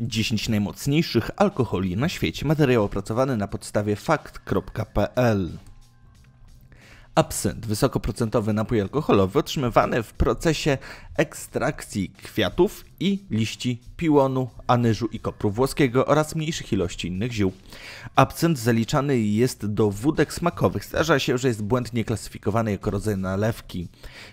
10 najmocniejszych alkoholi na świecie. Materiał opracowany na podstawie fakt.pl. Absynt, wysokoprocentowy napój alkoholowy otrzymywany w procesie ekstrakcji kwiatów i liści piłonu, anyżu i kopru włoskiego oraz mniejszych ilości innych ziół. Abcent zaliczany jest do wódek smakowych. Zdarza się, że jest błędnie klasyfikowany jako rodzaj nalewki.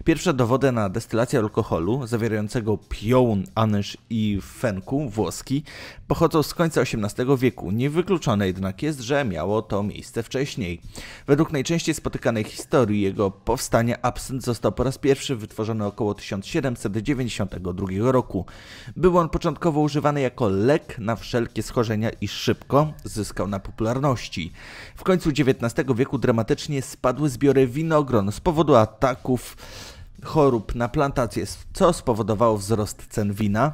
Pierwsze dowody na destylację alkoholu zawierającego piołun, anyż i fenku włoski pochodzą z końca XVIII wieku. Niewykluczone jednak jest, że miało to miejsce wcześniej. Według najczęściej spotykanej historii jego powstania absynt został po raz pierwszy wytworzony około 1792 roku. Był on początkowo używany jako lek na wszelkie schorzenia i szybko zyskał na popularności. W końcu XIX wieku dramatycznie spadły zbiory winogron z powodu ataków chorób na plantacje, co spowodowało wzrost cen wina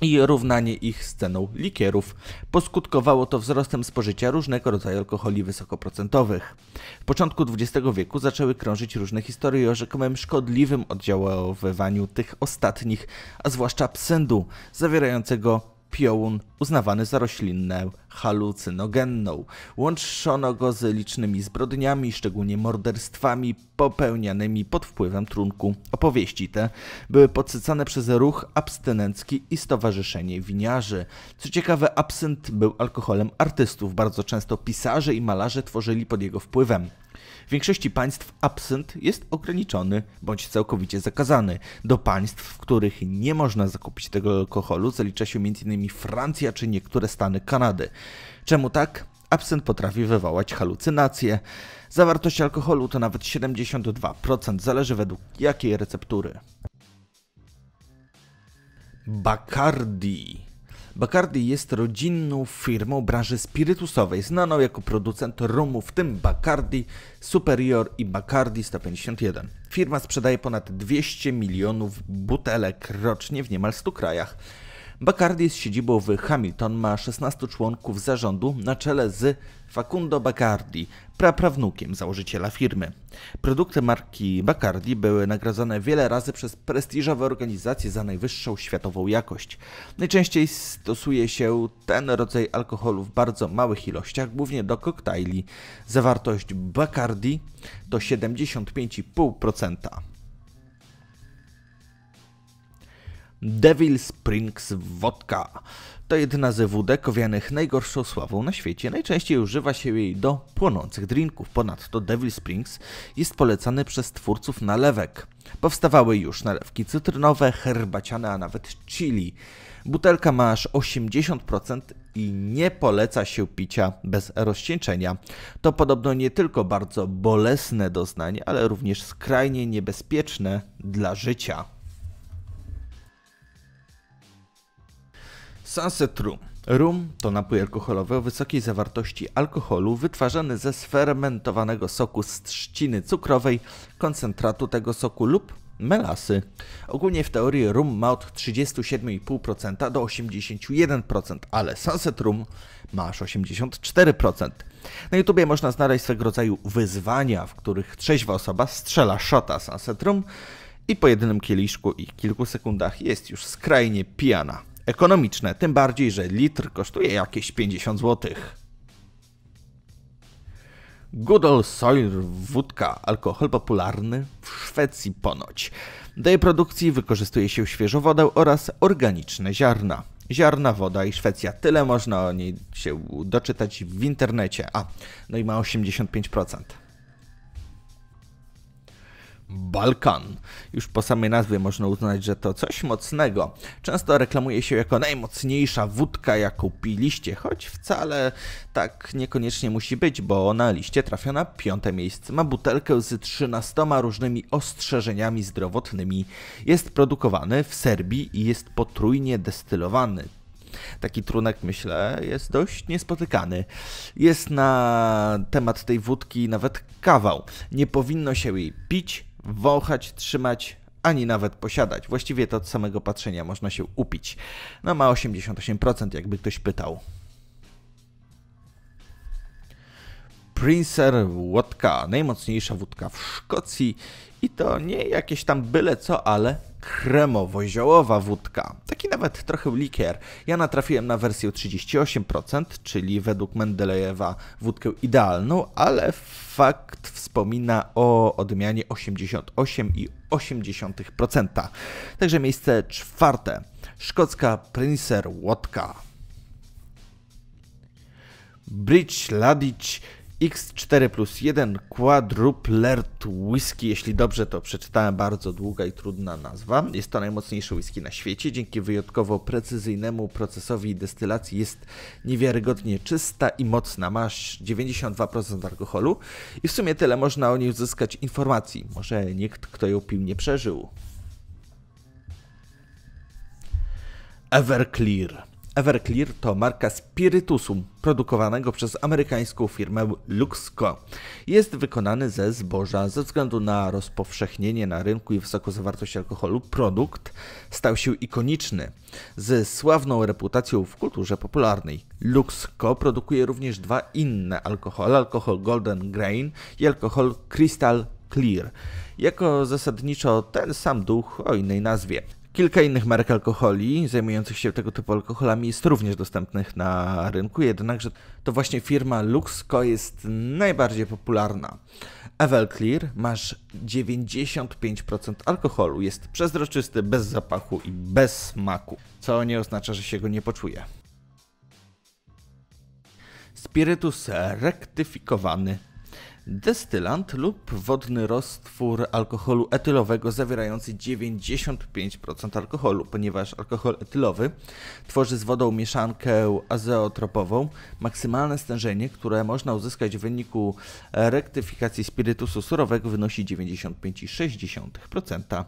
i równanie ich z ceną likierów. Poskutkowało to wzrostem spożycia różnego rodzaju alkoholi wysokoprocentowych. W początku XX wieku zaczęły krążyć różne historie o rzekomym szkodliwym oddziaływaniu tych ostatnich, a zwłaszcza psendu, zawierającego piołun uznawany za roślinę halucynogenną. Łączono go z licznymi zbrodniami, szczególnie morderstwami popełnianymi pod wpływem trunku. Opowieści te były podsycane przez ruch abstynencki i Stowarzyszenie Winiarzy. Co ciekawe, absynt był alkoholem artystów. Bardzo często pisarze i malarze tworzyli pod jego wpływem. W większości państw absynt jest ograniczony bądź całkowicie zakazany. Do państw, w których nie można zakupić tego alkoholu zalicza się m.in. Francja czy niektóre stany Kanady. Czemu tak? Absynt potrafi wywołać halucynacje. Zawartość alkoholu to nawet 72%, zależy według jakiej receptury. Bacardi Bacardi jest rodzinną firmą branży spirytusowej, znaną jako producent rumu, w tym Bacardi, Superior i Bacardi 151. Firma sprzedaje ponad 200 milionów butelek rocznie w niemal 100 krajach. Bacardi z siedzibą w Hamilton ma 16 członków zarządu na czele z Facundo Bacardi, praprawnukiem założyciela firmy. Produkty marki Bacardi były nagradzane wiele razy przez prestiżowe organizacje za najwyższą światową jakość. Najczęściej stosuje się ten rodzaj alkoholu w bardzo małych ilościach, głównie do koktajli. Zawartość Bacardi to 75,5%. Devil Springs Wodka. To jedna ze wódek kowianych najgorszą sławą na świecie. Najczęściej używa się jej do płonących drinków. Ponadto Devil Springs jest polecany przez twórców nalewek. Powstawały już nalewki cytrynowe, herbaciane, a nawet chili. Butelka ma aż 80% i nie poleca się picia bez rozcieńczenia. To podobno nie tylko bardzo bolesne doznanie, ale również skrajnie niebezpieczne dla życia. Sunset Rum. Rum to napój alkoholowy o wysokiej zawartości alkoholu wytwarzany ze sfermentowanego soku z trzciny cukrowej, koncentratu tego soku lub melasy. Ogólnie w teorii rum ma od 37,5% do 81%, ale Sunset Rum ma aż 84%. Na YouTubie można znaleźć swego rodzaju wyzwania, w których trzeźwa osoba strzela szota Sunset Rum i po jednym kieliszku i kilku sekundach jest już skrajnie pijana ekonomiczne, tym bardziej, że litr kosztuje jakieś 50 zł. Good Old Soil wódka, alkohol popularny w Szwecji ponoć. Do jej produkcji wykorzystuje się świeżowodę oraz organiczne ziarna. Ziarna, woda i Szwecja. Tyle można o niej się doczytać w internecie. A, no i ma 85%. Balkan. Już po samej nazwie można uznać, że to coś mocnego. Często reklamuje się jako najmocniejsza wódka, jaką piliście, choć wcale tak niekoniecznie musi być, bo na liście trafia na piąte miejsce. Ma butelkę z 13 różnymi ostrzeżeniami zdrowotnymi. Jest produkowany w Serbii i jest potrójnie destylowany. Taki trunek, myślę, jest dość niespotykany. Jest na temat tej wódki nawet kawał. Nie powinno się jej pić, wąchać, trzymać, ani nawet posiadać. Właściwie to od samego patrzenia można się upić. No ma 88%, jakby ktoś pytał. Princer Wodka, najmocniejsza wódka w Szkocji i to nie jakieś tam byle co, ale kremowo-ziołowa wódka. Taki nawet trochę likier. Ja natrafiłem na wersję 38%, czyli według Mendelejewa wódkę idealną, ale fakt wspomina o odmianie 88,8%. Także miejsce czwarte. Szkocka Princer Łotka. Bridge Ladić. X4 plus 1 Quadruplert Whisky, jeśli dobrze to przeczytałem, bardzo długa i trudna nazwa. Jest to najmocniejszy whisky na świecie. Dzięki wyjątkowo precyzyjnemu procesowi destylacji jest niewiarygodnie czysta i mocna. Ma 92% alkoholu i w sumie tyle można o niej uzyskać informacji. Może nikt, kto ją pił, nie przeżył. Everclear. Everclear to marka spirytusu produkowanego przez amerykańską firmę Luxco. Jest wykonany ze zboża. Ze względu na rozpowszechnienie na rynku i wysoką zawartość alkoholu, produkt stał się ikoniczny. Z sławną reputacją w kulturze popularnej. Luxco produkuje również dwa inne alkohole, alkohol Golden Grain i alkohol Crystal Clear jako zasadniczo ten sam duch o innej nazwie. Kilka innych marek alkoholi zajmujących się tego typu alkoholami jest również dostępnych na rynku, jednakże to właśnie firma Luxco jest najbardziej popularna. Evelclear masz 95% alkoholu, jest przezroczysty, bez zapachu i bez smaku, co nie oznacza, że się go nie poczuje. Spirytus rektyfikowany destylant lub wodny roztwór alkoholu etylowego zawierający 95% alkoholu, ponieważ alkohol etylowy tworzy z wodą mieszankę azeotropową. Maksymalne stężenie, które można uzyskać w wyniku rektyfikacji spirytusu surowego wynosi 95,6%.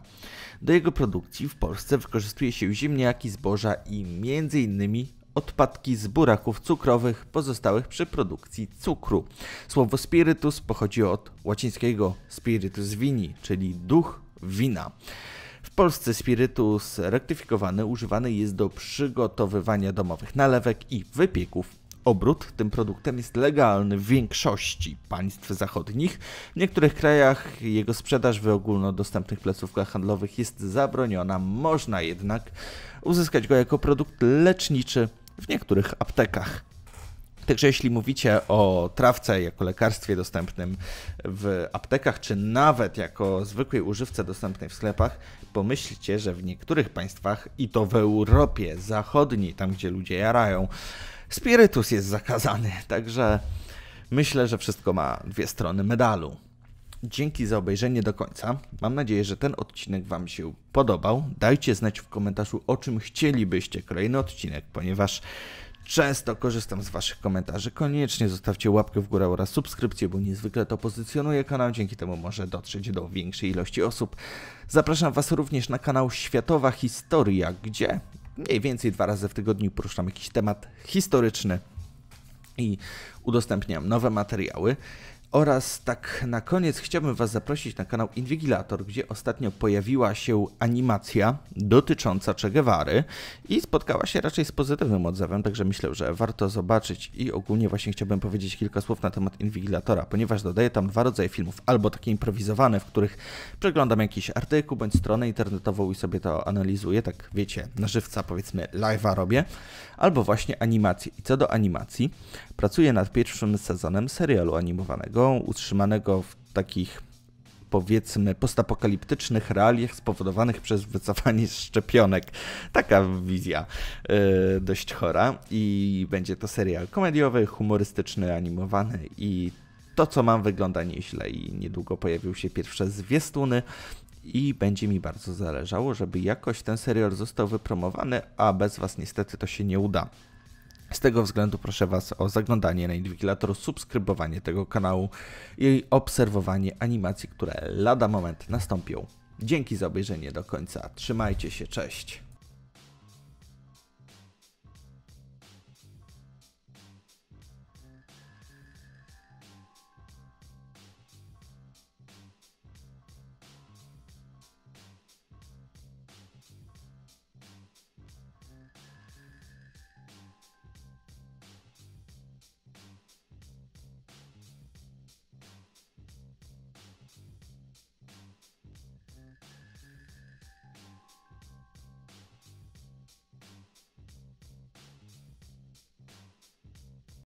Do jego produkcji w Polsce wykorzystuje się ziemniaki, zboża i m.in odpadki z buraków cukrowych pozostałych przy produkcji cukru. Słowo spiritus pochodzi od łacińskiego spiritus vini, czyli duch wina. W Polsce spirytus rektyfikowany używany jest do przygotowywania domowych nalewek i wypieków. Obrót tym produktem jest legalny w większości państw zachodnich. W niektórych krajach jego sprzedaż w ogólnodostępnych placówkach handlowych jest zabroniona. Można jednak uzyskać go jako produkt leczniczy w niektórych aptekach. Także jeśli mówicie o trawce jako lekarstwie dostępnym w aptekach, czy nawet jako zwykłej używce dostępnej w sklepach, pomyślcie, że w niektórych państwach, i to w Europie Zachodniej, tam gdzie ludzie jarają, spirytus jest zakazany. Także myślę, że wszystko ma dwie strony medalu. Dzięki za obejrzenie do końca. Mam nadzieję, że ten odcinek Wam się podobał. Dajcie znać w komentarzu, o czym chcielibyście kolejny odcinek, ponieważ często korzystam z Waszych komentarzy. Koniecznie zostawcie łapkę w górę oraz subskrypcję, bo niezwykle to pozycjonuje kanał, dzięki temu może dotrzeć do większej ilości osób. Zapraszam Was również na kanał Światowa Historia, gdzie mniej więcej dwa razy w tygodniu poruszam jakiś temat historyczny i udostępniam nowe materiały. Oraz tak na koniec chciałbym Was zaprosić na kanał Inwigilator, gdzie ostatnio pojawiła się animacja dotycząca Che Guevary i spotkała się raczej z pozytywnym odzewem, także myślę, że warto zobaczyć i ogólnie właśnie chciałbym powiedzieć kilka słów na temat Inwigilatora, ponieważ dodaję tam dwa rodzaje filmów, albo takie improwizowane, w których przeglądam jakiś artykuł bądź stronę internetową i sobie to analizuję, tak wiecie, na żywca powiedzmy live'a robię, albo właśnie animacje. I co do animacji, Pracuje nad pierwszym sezonem serialu animowanego, utrzymanego w takich powiedzmy postapokaliptycznych realiach spowodowanych przez wycofanie szczepionek. Taka wizja yy, dość chora i będzie to serial komediowy, humorystyczny, animowany i to co mam wygląda nieźle i niedługo pojawił się pierwsze zwiestuny i będzie mi bardzo zależało, żeby jakoś ten serial został wypromowany, a bez was niestety to się nie uda. Z tego względu proszę Was o zaglądanie na inwigilator, subskrybowanie tego kanału i obserwowanie animacji, które lada moment nastąpią. Dzięki za obejrzenie do końca. Trzymajcie się, cześć.